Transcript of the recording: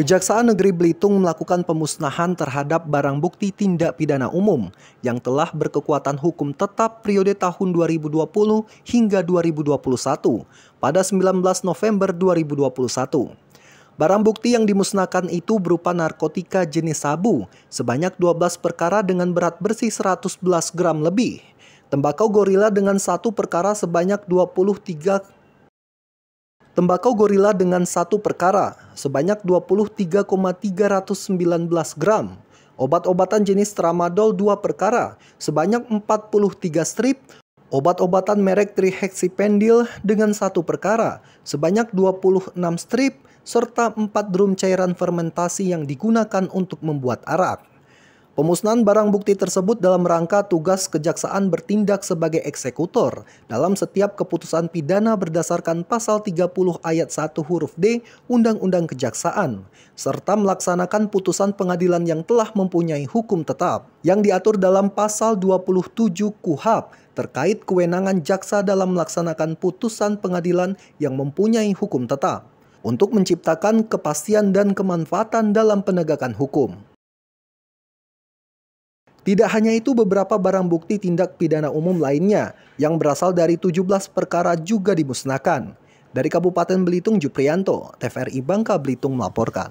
Kejaksaan Negeri Belitung melakukan pemusnahan terhadap barang bukti tindak pidana umum yang telah berkekuatan hukum tetap periode tahun 2020 hingga 2021 pada 19 November 2021. Barang bukti yang dimusnahkan itu berupa narkotika jenis sabu sebanyak 12 perkara dengan berat bersih 111 gram lebih, tembakau gorila dengan satu perkara sebanyak 23 Tembakau gorila dengan satu perkara sebanyak 23,319 gram. Obat-obatan jenis tramadol dua perkara sebanyak 43 strip. Obat-obatan merek trihexipendil dengan satu perkara sebanyak 26 strip serta 4 drum cairan fermentasi yang digunakan untuk membuat arak. Pemusnahan barang bukti tersebut dalam rangka tugas kejaksaan bertindak sebagai eksekutor dalam setiap keputusan pidana berdasarkan pasal 30 ayat 1 huruf D Undang-Undang Kejaksaan serta melaksanakan putusan pengadilan yang telah mempunyai hukum tetap yang diatur dalam pasal 27 KUHAP terkait kewenangan jaksa dalam melaksanakan putusan pengadilan yang mempunyai hukum tetap untuk menciptakan kepastian dan kemanfaatan dalam penegakan hukum. Tidak hanya itu, beberapa barang bukti tindak pidana umum lainnya yang berasal dari 17 perkara juga dimusnahkan. Dari Kabupaten Belitung, Juprianto, TVRI Bangka Belitung melaporkan.